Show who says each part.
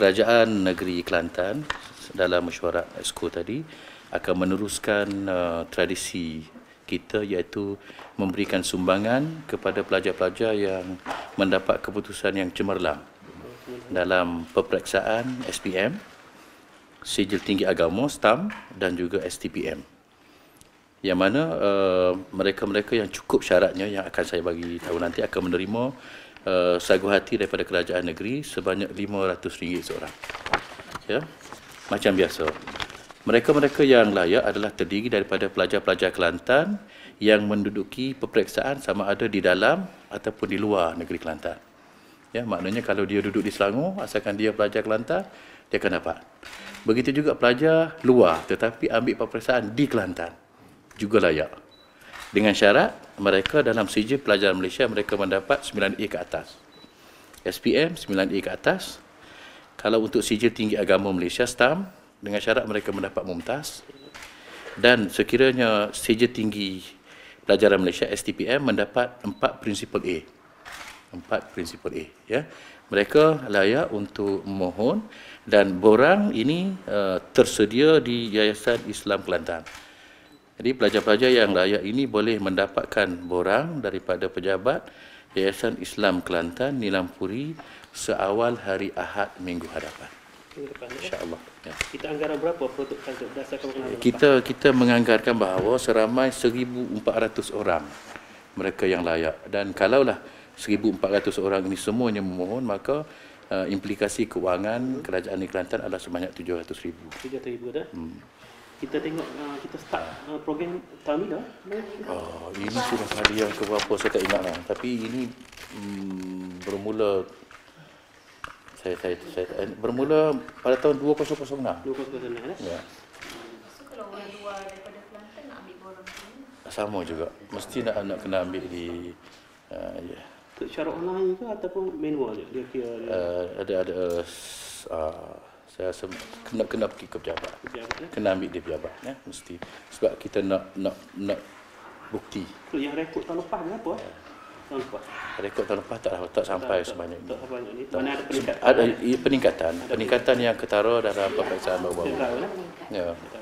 Speaker 1: kerajaan negeri Kelantan dalam mesyuarat esko tadi akan meneruskan uh, tradisi kita iaitu memberikan sumbangan kepada pelajar-pelajar yang mendapat keputusan yang cemerlang dalam peperiksaan SPM, sijil tinggi agama STAM dan juga STPM. Yang mana uh, mereka-mereka yang cukup syaratnya yang akan saya bagi tahu nanti akan menerima uh, sagu hati daripada kerajaan negeri sebanyak RM500 seorang. Ya. Macam biasa. Mereka-mereka yang layak adalah terdiri daripada pelajar-pelajar Kelantan yang menduduki peperiksaan sama ada di dalam ataupun di luar negeri Kelantan. Ya, maknanya kalau dia duduk di Selangor, asalkan dia pelajar Kelantan, dia akan dapat. Begitu juga pelajar luar tetapi ambil peperiksaan di Kelantan juga layak. Dengan syarat mereka dalam sijil pelajaran Malaysia mereka mendapat 9A ke atas. SPM 9A ke atas. Kalau untuk sijil tinggi agama Malaysia STAM dengan syarat mereka mendapat mumtaz dan sekiranya sijil tinggi pelajaran Malaysia STPM mendapat 4 Principal A. 4 Principal A ya. Mereka layak untuk mohon dan borang ini uh, tersedia di Yayasan Islam Kelantan. Jadi pelajar-pelajar yang layak ini boleh mendapatkan borang daripada pejabat Yayasan Islam Kelantan Nilam Puri seawal hari Ahad minggu hadapan. Ya? Insya-Allah. Ya. Kita anggaran berapa untuk berdasarkan pengalaman? Kita kita menganggarkan bahawa seramai 1400 orang mereka yang layak dan kalaulah 1400 orang ini semuanya memohon maka uh, implikasi kewangan kerajaan Kelantan adalah sebanyak 700,000. 700,000 dah. Hmm kita tengok uh, kita start uh, program tahun ini dah. Ah, ini sudah kali yang ke berapa saya tak ingat lah. Tapi ini mm, bermula saya saya saya, eh, bermula pada tahun 2006. 2006 eh. Ya. Yeah. kalau orang luar daripada Kelantan nak ambil borang sama juga. Mesti nak nak kena ambil di uh, ya. Yeah. Secara online ke ataupun manual je? Dia kira, dia... Uh, ada ada uh, saya rasa kena kena pergi ke pejabat. Eh? Kena ambil dia pejabat ya, mesti sebab kita nak nak nak bukti. yang rekod tahun lepas berapa? Ya. Tahun lepas. Rekod tahun lepas tak, tak, tak sampai tak, sebanyak tak, Mana ada peningkatan? Ada ya, peningkatan. yang ketara dalam pemeriksaan baru-baru. Eh? Ya.